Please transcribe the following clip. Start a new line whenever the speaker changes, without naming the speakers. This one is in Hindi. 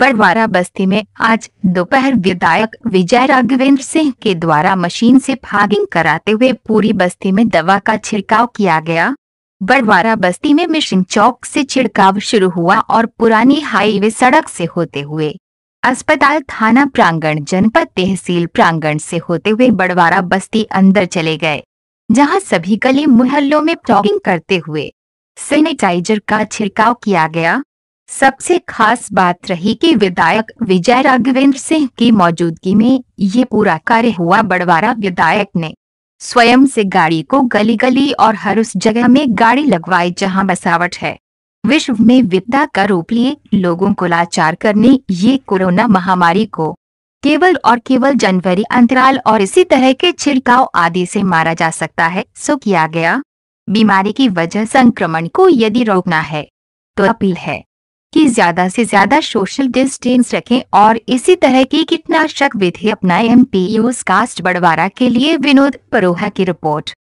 बड़वारा बस्ती में आज दोपहर विधायक विजय राघवेंद्र सिंह के द्वारा मशीन से फागिंग कराते हुए पूरी बस्ती में दवा का छिड़काव किया गया बड़वारा बस्ती में मिशन चौक से छिड़काव शुरू हुआ और पुरानी हाईवे सड़क से होते हुए अस्पताल थाना प्रांगण जनपद तहसील प्रांगण से होते हुए बड़वारा बस्ती अंदर चले गए जहां सभी गली मोहल्लों में प्लॉगिंग करते हुए सैनिटाइजर का छिड़काव किया गया सबसे खास बात रही कि विधायक विजय राघवेंद्र सिंह की मौजूदगी में ये पूरा कार्य हुआ बड़वारा विधायक ने स्वयं से गाड़ी को गली गली और हर उस जगह में गाड़ी लगवाई जहां बसावट है विश्व में विद्या का रूप लिए लोगों को लाचार करने ये कोरोना महामारी को केवल और केवल जनवरी अंतराल और इसी तरह के छिड़काव आदि से मारा जा सकता है सो किया गया बीमारी की वजह संक्रमण को यदि रोकना है तो अपील है कि ज्यादा से ज्यादा सोशल डिस्टेंस रखें और इसी तरह की कीटनाशक विधि अपनाएं पी कास्ट बढ़वारा के लिए विनोद परोहा की रिपोर्ट